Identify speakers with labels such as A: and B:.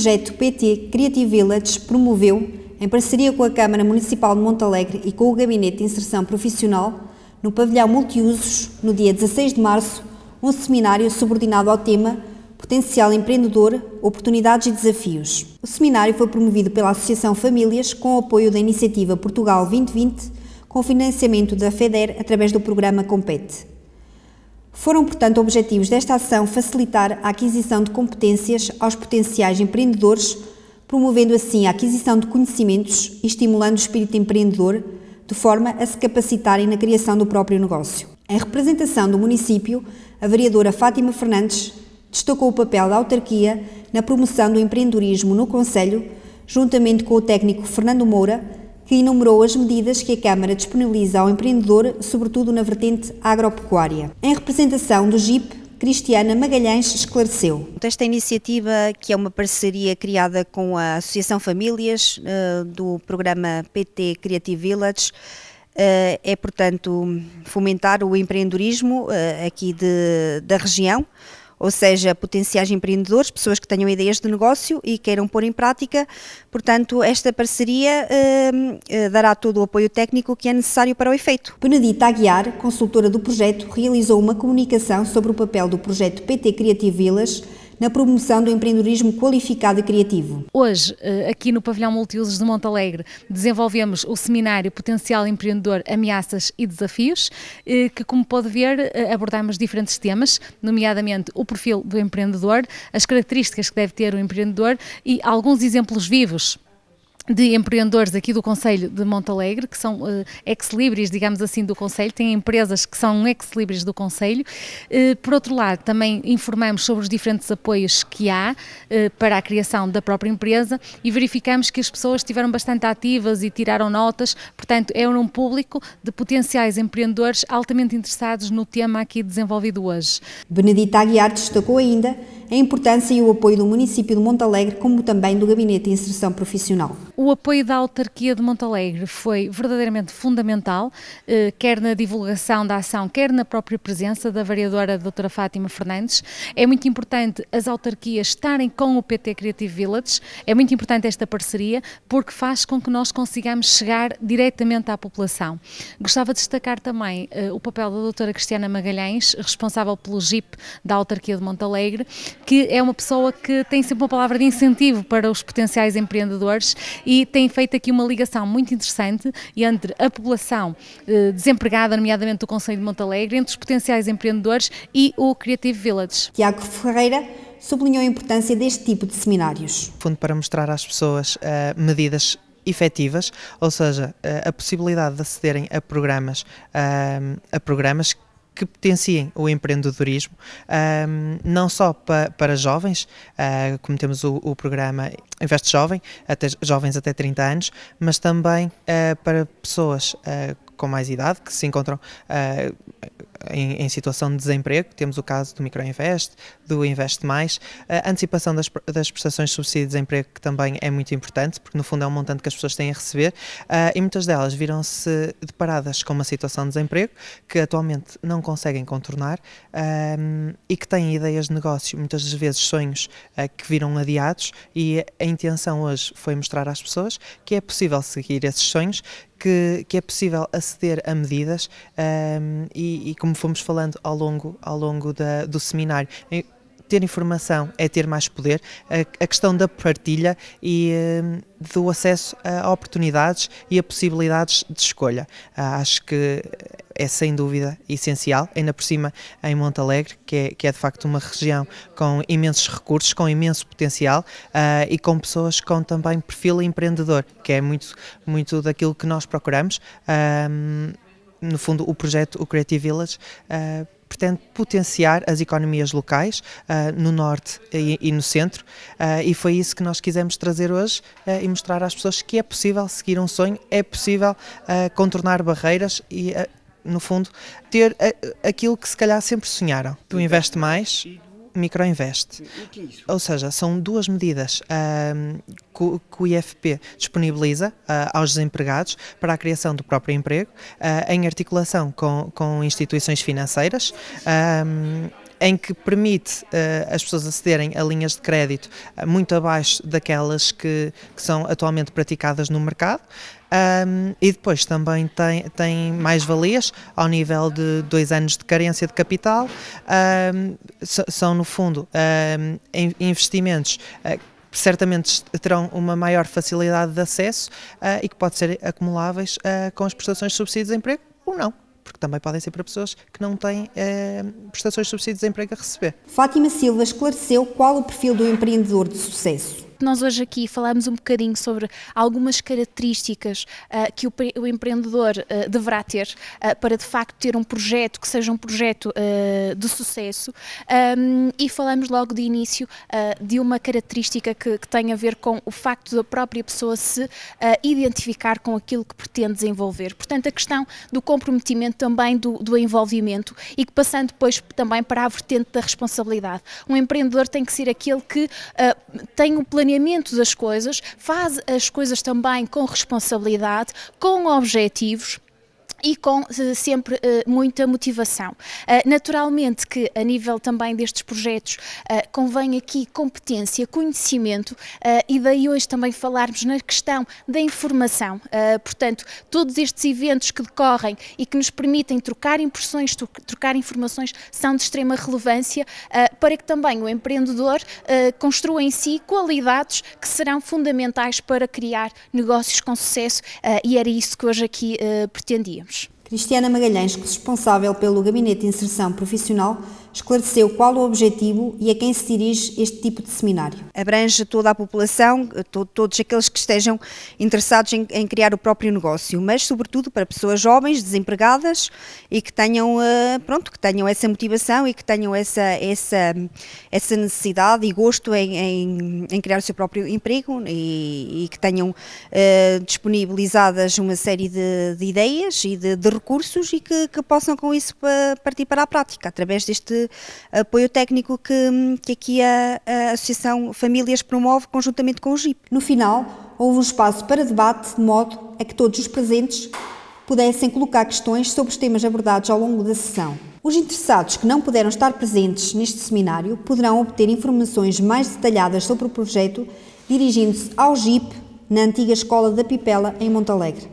A: projeto PT Creative Village promoveu, em parceria com a Câmara Municipal de Montalegre e com o Gabinete de Inserção Profissional, no pavilhão Multiusos, no dia 16 de março, um seminário subordinado ao tema Potencial Empreendedor, Oportunidades e Desafios. O seminário foi promovido pela Associação Famílias com o apoio da Iniciativa Portugal 2020, com financiamento da FEDER através do programa Compete. Foram, portanto, objetivos desta ação facilitar a aquisição de competências aos potenciais empreendedores, promovendo assim a aquisição de conhecimentos e estimulando o espírito empreendedor, de forma a se capacitarem na criação do próprio negócio. Em representação do município, a vereadora Fátima Fernandes destacou o papel da autarquia na promoção do empreendedorismo no Conselho, juntamente com o técnico Fernando Moura, que enumerou as medidas que a Câmara disponibiliza ao empreendedor, sobretudo na vertente agropecuária. Em representação do GIP, Cristiana Magalhães esclareceu. Esta iniciativa, que é uma parceria criada com a Associação Famílias eh, do programa PT Creative Village, eh, é, portanto, fomentar o empreendedorismo eh, aqui de, da região ou seja, potenciais empreendedores, pessoas que tenham ideias de negócio e queiram pôr em prática. Portanto, esta parceria hum, eh, dará todo o apoio técnico que é necessário para o efeito. Benedita Aguiar, consultora do projeto, realizou uma comunicação sobre o papel do projeto PT Creative Village na promoção do empreendedorismo qualificado e criativo. Hoje, eh,
B: aqui no Pavilhão Multiusos de Montalegre, desenvolvemos o seminário Potencial Empreendedor, Ameaças e Desafios, eh, que, como pode ver, eh, abordamos diferentes temas, nomeadamente o perfil do empreendedor, as características que deve ter o empreendedor e alguns exemplos vivos de empreendedores aqui do Conselho de Montalegre, que são uh, ex-libris, digamos assim, do Conselho, têm empresas que são ex-libris do Conselho. Uh, por outro lado, também informamos sobre os diferentes apoios que há uh, para a criação da própria empresa e verificamos que as pessoas estiveram bastante ativas e tiraram notas, portanto, é um público de
A: potenciais empreendedores altamente interessados no tema aqui desenvolvido hoje. Benedita Aguiar destacou ainda a importância e o apoio do município de Montalegre, como também do Gabinete de Inserção Profissional.
B: O apoio da autarquia de Montalegre foi verdadeiramente fundamental, eh, quer na divulgação da ação, quer na própria presença da vereadora doutora Fátima Fernandes. É muito importante as autarquias estarem com o PT Creative Village, é muito importante esta parceria, porque faz com que nós consigamos chegar diretamente à população. Gostava de destacar também eh, o papel da doutora Cristiana Magalhães, responsável pelo GIP da autarquia de Montalegre, que é uma pessoa que tem sempre uma palavra de incentivo para os potenciais empreendedores e tem feito aqui uma ligação muito interessante entre a população eh, desempregada, nomeadamente do Conselho de Montalegre, entre os potenciais empreendedores e o Creative Village.
C: Tiago Ferreira sublinhou a importância deste tipo de seminários. Fundo para mostrar às pessoas uh, medidas efetivas, ou seja, eh, a possibilidade de acederem a programas, eh, a programas que potenciem o empreendedorismo, um, não só pa, para jovens, uh, como temos o, o, programa Investe Jovem, até, jovens até 30 anos, mas também uh, para pessoas uh, com mais idade que se encontram uh, em, em, situação de desemprego, temos o caso do Microinvest, do Invest Mais, a antecipação das, das prestações de subsídio de desemprego que também é muito importante, porque no fundo é um montante que as pessoas têm a receber uh, e muitas delas viram-se deparadas com uma situação de desemprego que atualmente não conseguem contornar ah, e que têm ideias de negócio, muitas das vezes sonhos uh, que viram adiados e a intenção hoje foi mostrar às pessoas que é possível seguir esses sonhos que, que é possível aceder a medidas um, e, e, como fomos falando ao longo, ao longo da, do seminário ter informação é ter mais poder, a, a questão da partilha e hum, do acesso a oportunidades e a possibilidades de escolha. Ah, acho que é sem dúvida essencial, ainda por cima em Monte Alegre, que é, que é de facto uma região com imensos recursos, com imenso potencial uh, e com pessoas com também perfil empreendedor, que é muito, muito daquilo que nós procuramos. Uh, no fundo, o projeto, o Creative Village, uh, pretende potenciar as economias locais uh, no norte e, e no centro uh, e foi isso que nós quisemos trazer hoje ah, e mostrar às pessoas que é possível seguir um sonho, é possível contornar barreiras e no fundo, ter aquilo que se calhar sempre sonharam. Tu investes mais, microinvest. É Ou seja, são duas medidas que, o IFP disponibiliza uh, aos desempregados para a criação do próprio emprego, uh, em articulação com, com instituições financeiras em que permite uh, as pessoas acederem a linhas de crédito uh, muito abaixo daquelas que, que, são atualmente praticadas no mercado. Um, e depois também tem, tem mais valias ao nível de dois anos de carência de capital. Um, são, no fundo, um, investimentos. Uh, certamente terão uma maior facilidade de acesso e que pode ser acumuláveis com as prestações de subsídios de emprego ou não porque também podem ser para pessoas que não têm eh, prestações de subsídios de emprego a receber. Fátima Silva esclareceu qual o perfil do empreendedor de sucesso
D: nós hoje aqui falamos um bocadinho sobre algumas características uh, que o, o empreendedor uh, deverá ter uh, para de facto ter um projeto que seja um projeto de sucesso um, e falamos logo de início de uma característica que, que, tem a ver com o facto da própria pessoa se identificar com aquilo que pretende desenvolver. Portanto, a questão do comprometimento também do, do envolvimento e que passando depois também para a vertente da responsabilidade. Um empreendedor tem que ser aquele que tem o um planeamento das coisas, faz as coisas também com responsabilidade, com objetivos e com eh, sempre uh, muita motivação. Uh, naturalmente que a nível também destes projetos uh, convém aqui competência, conhecimento e daí hoje também falarmos na questão da informação. Portanto, todos estes eventos que decorrem e que nos permitem trocar impressões, trocar informações são de extrema relevância para que também o empreendedor construa em si qualidades que serão fundamentais para
A: criar negócios com sucesso e era isso que hoje aqui pretendia. Cristiana Magalhães, responsável pelo Gabinete de Inserção Profissional, esclareceu qual o objetivo e a quem se dirige este tipo de seminário. Abrange toda a população, eh, todos aqueles que estejam interessados em, em criar o próprio negócio, mas sobretudo para pessoas jovens, desempregadas e que tenham, eh, pronto, que tenham essa motivação e que tenham essa, essa, essa necessidade e gosto em, em, em criar o seu próprio emprego e, e que tenham uh, disponibilizadas uma série de, de ideias e de, de, recursos e que, que possam com isso partir para a prática através deste apoio técnico que, que aqui a, a Associação Famílias promove conjuntamente com o GIP. No final, houve um espaço para debate de modo a que todos os presentes pudessem colocar questões sobre os temas abordados ao longo da sessão. Os interessados que não puderam estar presentes neste seminário poderão obter informações mais detalhadas sobre o projeto dirigindo-se ao GIP na antiga Escola da Pipela, em Montalegre.